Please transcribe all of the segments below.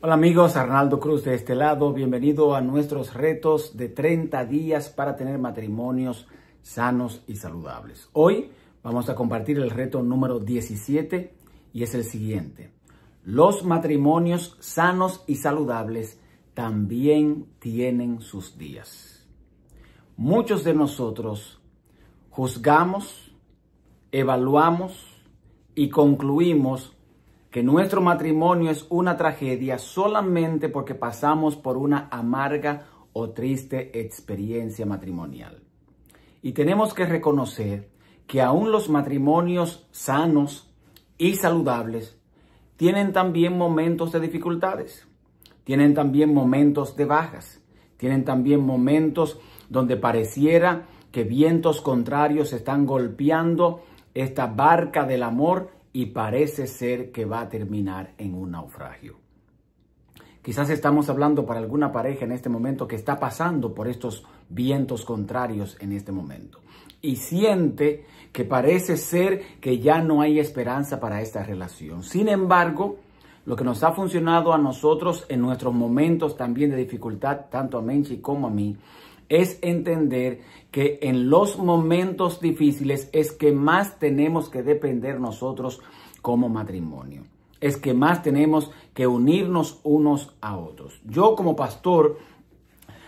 Hola amigos, Arnaldo Cruz de este lado, bienvenido a nuestros retos de 30 días para tener matrimonios sanos y saludables. Hoy vamos a compartir el reto número 17 y es el siguiente. Los matrimonios sanos y saludables también tienen sus días. Muchos de nosotros juzgamos, evaluamos y concluimos que nuestro matrimonio es una tragedia solamente porque pasamos por una amarga o triste experiencia matrimonial. Y tenemos que reconocer que aún los matrimonios sanos y saludables tienen también momentos de dificultades, tienen también momentos de bajas, tienen también momentos donde pareciera que vientos contrarios están golpeando esta barca del amor y parece ser que va a terminar en un naufragio. Quizás estamos hablando para alguna pareja en este momento que está pasando por estos vientos contrarios en este momento y siente que parece ser que ya no hay esperanza para esta relación. Sin embargo, lo que nos ha funcionado a nosotros en nuestros momentos también de dificultad, tanto a Menchi como a mí, es entender que en los momentos difíciles es que más tenemos que depender nosotros como matrimonio. Es que más tenemos que unirnos unos a otros. Yo como pastor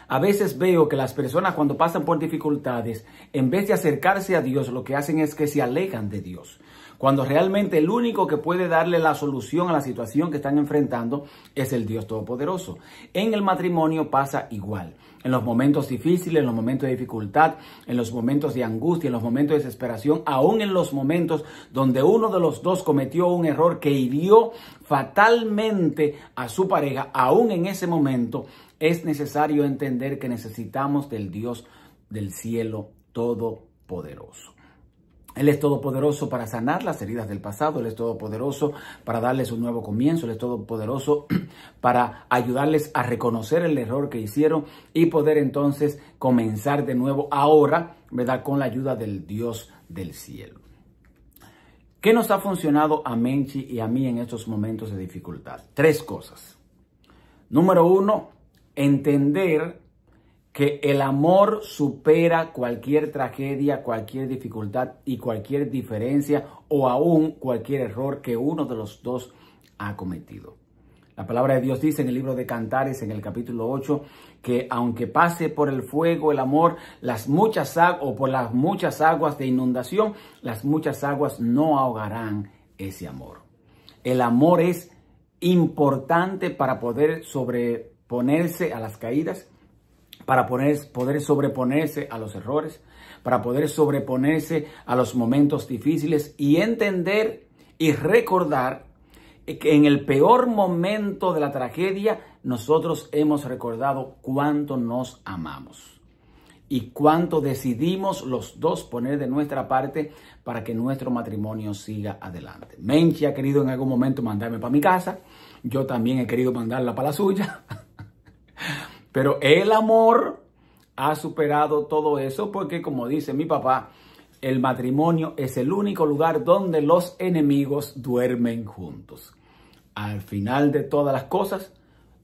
a veces veo que las personas cuando pasan por dificultades, en vez de acercarse a Dios, lo que hacen es que se alejan de Dios cuando realmente el único que puede darle la solución a la situación que están enfrentando es el Dios Todopoderoso. En el matrimonio pasa igual. En los momentos difíciles, en los momentos de dificultad, en los momentos de angustia, en los momentos de desesperación, aún en los momentos donde uno de los dos cometió un error que hirió fatalmente a su pareja, aún en ese momento es necesario entender que necesitamos del Dios del cielo todopoderoso. Él es todopoderoso para sanar las heridas del pasado, Él es todopoderoso para darles un nuevo comienzo, Él es todopoderoso para ayudarles a reconocer el error que hicieron y poder entonces comenzar de nuevo ahora, ¿verdad? Con la ayuda del Dios del cielo. ¿Qué nos ha funcionado a Menchi y a mí en estos momentos de dificultad? Tres cosas. Número uno, entender que el amor supera cualquier tragedia, cualquier dificultad y cualquier diferencia o aún cualquier error que uno de los dos ha cometido. La palabra de Dios dice en el libro de Cantares, en el capítulo 8, que aunque pase por el fuego el amor, las muchas o por las muchas aguas de inundación, las muchas aguas no ahogarán ese amor. El amor es importante para poder sobreponerse a las caídas para poder, sobreponerse a los errores, para poder sobreponerse a los momentos difíciles y entender y recordar que en el peor momento de la tragedia nosotros hemos recordado cuánto nos amamos y cuánto decidimos los dos poner de nuestra parte para que nuestro matrimonio siga adelante. Menchi ha querido en algún momento mandarme para mi casa, yo también he querido mandarla para la suya. Pero el amor ha superado todo eso porque, como dice mi papá, el matrimonio es el único lugar donde los enemigos duermen juntos. Al final de todas las cosas,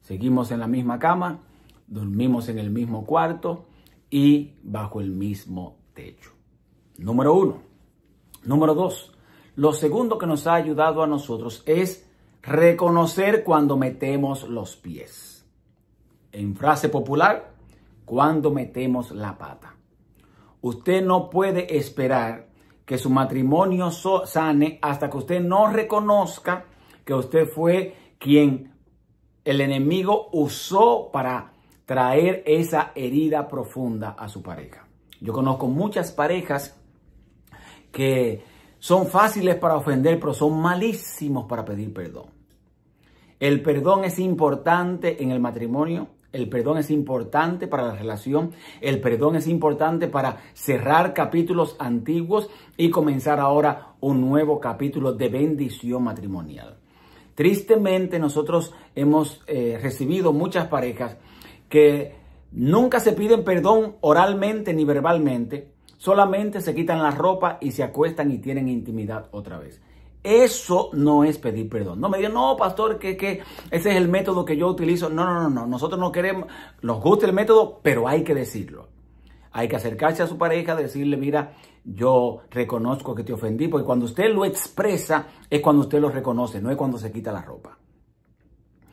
seguimos en la misma cama, dormimos en el mismo cuarto y bajo el mismo techo. Número uno. Número dos. Lo segundo que nos ha ayudado a nosotros es reconocer cuando metemos los pies. En frase popular, cuando metemos la pata. Usted no puede esperar que su matrimonio sane hasta que usted no reconozca que usted fue quien el enemigo usó para traer esa herida profunda a su pareja. Yo conozco muchas parejas que son fáciles para ofender, pero son malísimos para pedir perdón. El perdón es importante en el matrimonio el perdón es importante para la relación, el perdón es importante para cerrar capítulos antiguos y comenzar ahora un nuevo capítulo de bendición matrimonial. Tristemente nosotros hemos eh, recibido muchas parejas que nunca se piden perdón oralmente ni verbalmente, solamente se quitan la ropa y se acuestan y tienen intimidad otra vez. Eso no es pedir perdón. No me digan, no, pastor, que, ese es el método que yo utilizo. No, no, no, no. Nosotros no queremos, nos gusta el método, pero hay que decirlo. Hay que acercarse a su pareja, decirle, mira, yo reconozco que te ofendí, porque cuando usted lo expresa es cuando usted lo reconoce, no es cuando se quita la ropa.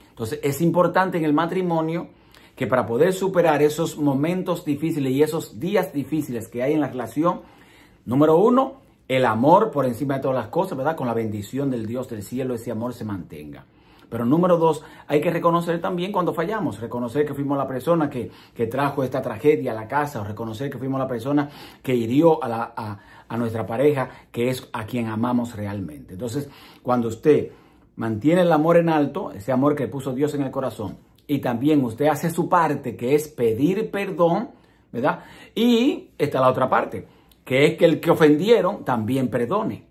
Entonces es importante en el matrimonio que para poder superar esos momentos difíciles y esos días difíciles que hay en la relación, número uno, el amor por encima de todas las cosas, ¿verdad? Con la bendición del Dios del cielo, ese amor se mantenga. Pero número dos, hay que reconocer también cuando fallamos, reconocer que fuimos la persona que, trajo esta tragedia a la casa, o reconocer que fuimos la persona que hirió a, a, a nuestra pareja, que es a quien amamos realmente. Entonces, cuando usted mantiene el amor en alto, ese amor que puso Dios en el corazón, y también usted hace su parte, que es pedir perdón, ¿verdad? Y está la otra parte, que es que el que ofendieron también perdone.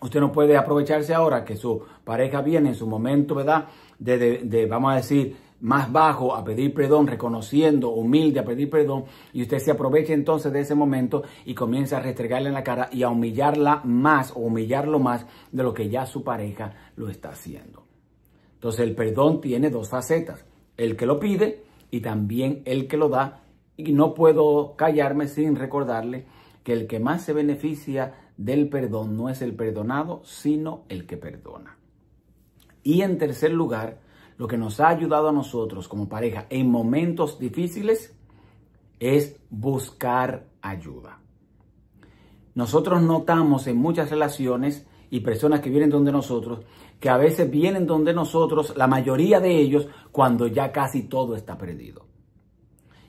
Usted no puede aprovecharse ahora que su pareja viene en su momento, ¿verdad? De, vamos a decir, más bajo a pedir perdón, reconociendo, humilde a pedir perdón, y usted se aprovecha entonces de ese momento y comienza a restregarle en la cara y a humillarla más o humillarlo más de lo que ya su pareja lo está haciendo. Entonces el perdón tiene dos facetas, el que lo pide y también el que lo da, y no puedo callarme sin recordarle que el que más se beneficia del perdón no es el perdonado, sino el que perdona. Y en tercer lugar, lo que nos ha ayudado a nosotros como pareja en momentos difíciles es buscar ayuda. Nosotros notamos en muchas relaciones y personas que vienen donde nosotros, que a veces vienen donde nosotros, la mayoría de ellos, cuando ya casi todo está perdido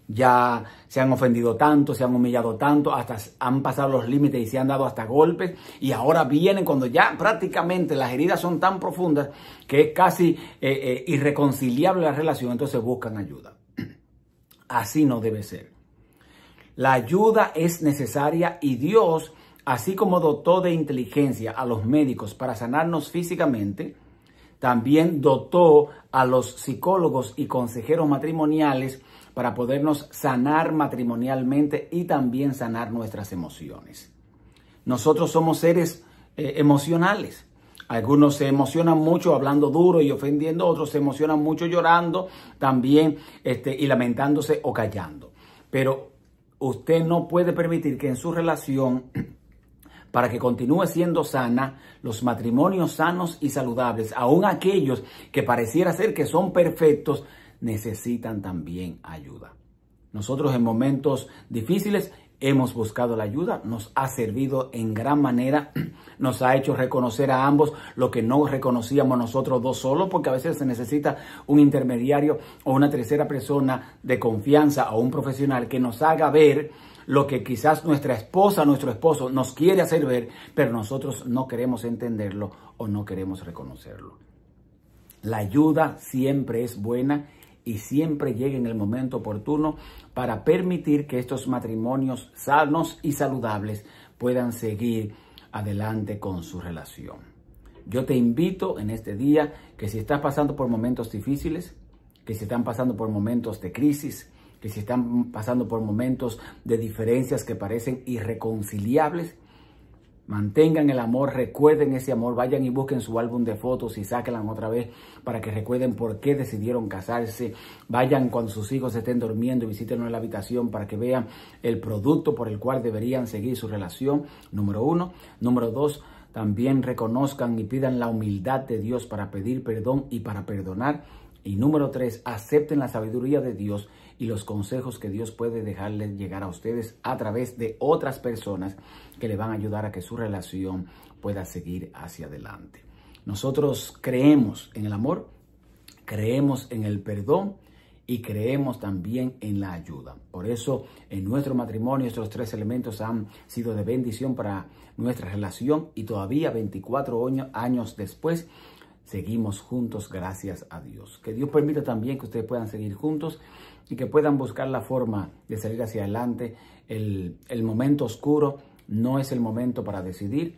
ya se han ofendido tanto, se han humillado tanto, hasta han pasado los límites y se han dado hasta golpes y ahora vienen cuando ya prácticamente las heridas son tan profundas que es casi eh, eh, irreconciliable la relación, entonces buscan ayuda. Así no debe ser. La ayuda es necesaria y Dios, así como dotó de inteligencia a los médicos para sanarnos físicamente, también dotó a los psicólogos y consejeros matrimoniales para podernos sanar matrimonialmente y también sanar nuestras emociones. Nosotros somos seres eh, emocionales. Algunos se emocionan mucho hablando duro y ofendiendo, otros se emocionan mucho llorando también este, y lamentándose o callando. Pero usted no puede permitir que en su relación, para que continúe siendo sana, los matrimonios sanos y saludables, aun aquellos que pareciera ser que son perfectos, necesitan también ayuda. Nosotros en momentos difíciles hemos buscado la ayuda, nos ha servido en gran manera, nos ha hecho reconocer a ambos lo que no reconocíamos nosotros dos solos, porque a veces se necesita un intermediario o una tercera persona de confianza o un profesional que nos haga ver lo que quizás nuestra esposa, nuestro esposo nos quiere hacer ver, pero nosotros no queremos entenderlo o no queremos reconocerlo. La ayuda siempre es buena y siempre llegue en el momento oportuno para permitir que estos matrimonios sanos y saludables puedan seguir adelante con su relación. Yo te invito en este día que si estás pasando por momentos difíciles, que si están pasando por momentos de crisis, que si están pasando por momentos de diferencias que parecen irreconciliables, Mantengan el amor, recuerden ese amor, vayan y busquen su álbum de fotos y sáquenla otra vez para que recuerden por qué decidieron casarse. Vayan cuando sus hijos estén durmiendo, visítenlo en la habitación para que vean el producto por el cual deberían seguir su relación, número uno. Número dos, también reconozcan y pidan la humildad de Dios para pedir perdón y para perdonar. Y número tres, acepten la sabiduría de Dios y los consejos que Dios puede dejarles llegar a ustedes a través de otras personas que le van a ayudar a que su relación pueda seguir hacia adelante. Nosotros creemos en el amor, creemos en el perdón y creemos también en la ayuda. Por eso en nuestro matrimonio estos tres elementos han sido de bendición para nuestra relación y todavía 24 años después seguimos juntos gracias a Dios. Que Dios permita también que ustedes puedan seguir juntos y que puedan buscar la forma de salir hacia adelante. El, momento oscuro no es el momento para decidir,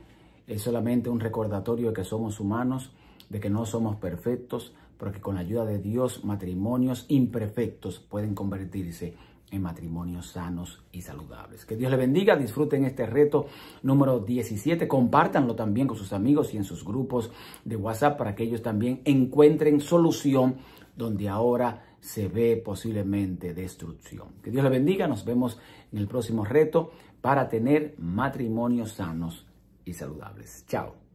es solamente un recordatorio de que somos humanos, de que no somos perfectos, pero que con la ayuda de Dios matrimonios imperfectos pueden convertirse en matrimonios sanos y saludables. Que Dios le bendiga, disfruten este reto número 17, compártanlo también con sus amigos y en sus grupos de WhatsApp para que ellos también encuentren solución donde ahora se ve posiblemente destrucción. Que Dios le bendiga, nos vemos en el próximo reto para tener matrimonios sanos y saludables. Chao.